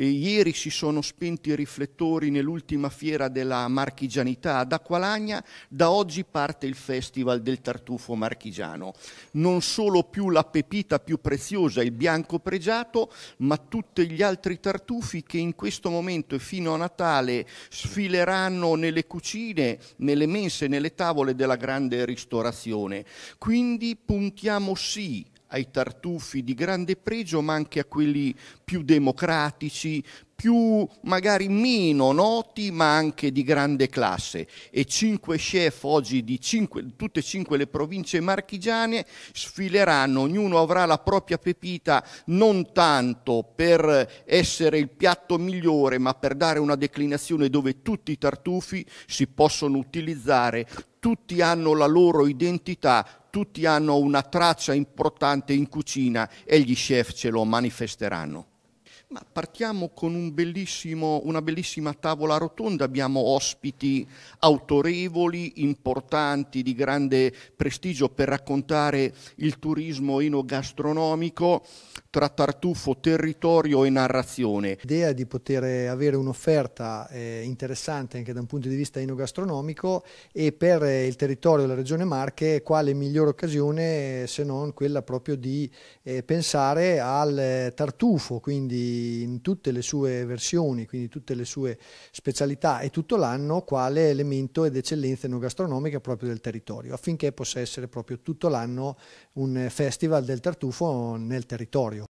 E ieri si sono spenti i riflettori nell'ultima fiera della marchigianità ad Acqualagna, da oggi parte il Festival del Tartufo Marchigiano. Non solo più la pepita più preziosa, il bianco pregiato, ma tutti gli altri tartufi che in questo momento e fino a Natale sfileranno nelle cucine, nelle mense, nelle tavole della grande ristorazione. Quindi puntiamo sì ai tartufi di grande pregio, ma anche a quelli più democratici, più magari meno noti, ma anche di grande classe. E cinque chef oggi di cinque, tutte e cinque le province marchigiane sfileranno, ognuno avrà la propria pepita non tanto per essere il piatto migliore, ma per dare una declinazione dove tutti i tartufi si possono utilizzare, tutti hanno la loro identità, tutti hanno una traccia importante in cucina e gli chef ce lo manifesteranno. Ma partiamo con un una bellissima tavola rotonda, abbiamo ospiti autorevoli, importanti, di grande prestigio per raccontare il turismo enogastronomico tra tartufo, territorio e narrazione. L'idea di poter avere un'offerta eh, interessante anche da un punto di vista enogastronomico e per eh, il territorio della regione Marche quale migliore occasione eh, se non quella proprio di eh, pensare al eh, tartufo, quindi in tutte le sue versioni, quindi tutte le sue specialità e tutto l'anno quale elemento ed eccellenza enogastronomica proprio del territorio, affinché possa essere proprio tutto l'anno un festival del tartufo nel territorio.